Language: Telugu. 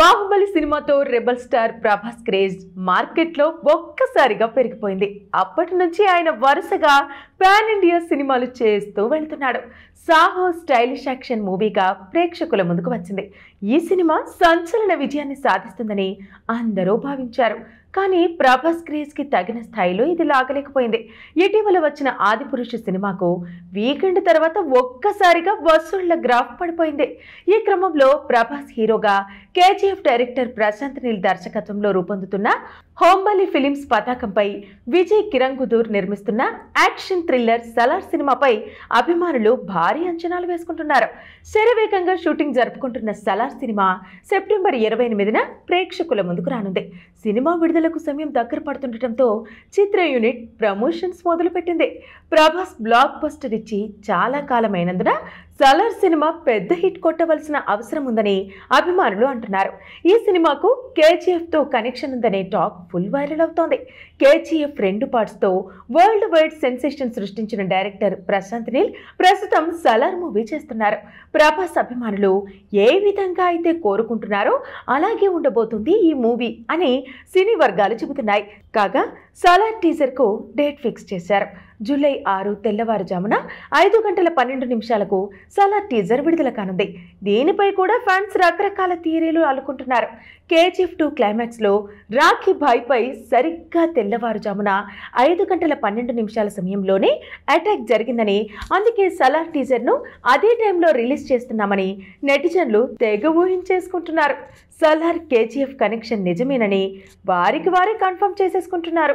బాహుబలి సినిమాతో రెబల్ స్టార్ ప్రభాస్ క్రేజ్ మార్కెట్లో ఒక్కసారిగా పెరిగిపోయింది అప్పటి నుంచి ఆయన వరుసగా పాన్ ఇండియా సినిమాలు చేస్తూ వెళ్తున్నాడు సాహో స్టైలిష్ యాక్షన్ మూవీగా ప్రేక్షకుల ముందుకు వచ్చింది ఈ సినిమా సంచలన విజయాన్ని సాధిస్తుందని అందరూ భావించారు కానీ ప్రభాస్ క్రేజ్కి తగిన స్థాయిలో ఇది లాగలేకపోయింది ఇటీవల వచ్చిన ఆది పురుష సినిమాకు వీకెండ్ తర్వాత ఒక్కసారిగా వసూళ్ల గ్రాఫ్ పడిపోయింది ఈ క్రమంలో ప్రభాస్ హీరోగా కేజీఎఫ్ డైరెక్టర్ ప్రశాంత్ నీల్ దర్శకత్వంలో రూపొందుతున్న హోంబలి ఫిలిమ్స్ పతాకంపై విజయ్ కిరణ్ గుదూర్ నిర్మిస్తున్న యాక్షన్ థ్రిల్లర్ సలార్ సినిమాపై అభిమానులు భారీ అంచనాలు వేసుకుంటున్నారు శరవేగంగా షూటింగ్ జరుపుకుంటున్న సలార్ సినిమా సెప్టెంబర్ ఇరవై ఎనిమిదిన ప్రేక్షకుల ముందుకు రానుంది సినిమా విడుదలకు సమయం దగ్గర పడుతుండటంతో చిత్ర యూనిట్ ప్రమోషన్స్ మొదలుపెట్టింది ప్రభాస్ బ్లాక్ బస్టర్ ఇచ్చి చాలా కాలమైనందున సలార్ సినిమా పెద్ద హిట్ కొట్టవలసిన అవసరం ఉందని అభిమానులు అంటున్నారు ఈ సినిమాకు కేజీఎఫ్తో కనెక్షన్ ఉందనే టాక్ ఫుల్ వైరల్ అవుతోంది కేజీఎఫ్ రెండు పార్ట్స్తో వరల్డ్ వైడ్ సెన్సేషన్ సృష్టించిన డైరెక్టర్ ప్రశాంత్ నీల్ ప్రస్తుతం సలార్ మూవీ చేస్తున్నారు ప్రభాస్ అభిమానులు ఏ విధంగా అయితే కోరుకుంటున్నారో అలాగే ఉండబోతుంది ఈ మూవీ అని సినీ వర్గాలు చెబుతున్నాయి కాగా సలార్ టీజర్కు డేట్ ఫిక్స్ చేశారు జూలై ఆరు తెల్లవారుజామున ఐదు గంటల పన్నెండు నిమిషాలకు సలార్ టీజర్ విడుదల కానుంది దీనిపై కూడా ఫ్యాన్స్ రకరకాల థియరీలు అనుకుంటున్నారు కేజీఎఫ్ టూ క్లైమాక్స్లో రాఖీ భాయ్పై సరిగ్గా తెల్లవారుజామున ఐదు గంటల పన్నెండు నిమిషాల సమయంలోనే అటాక్ జరిగిందని అందుకే సలార్ టీజర్ను అదే టైంలో రిలీజ్ చేస్తున్నామని నెటిజన్లు తెగ ఊహించేసుకుంటున్నారు సలార్ కేజీఎఫ్ కనెక్షన్ నిజమేనని వారికి వారే కన్ఫర్మ్ చేసేసుకుంటున్నారు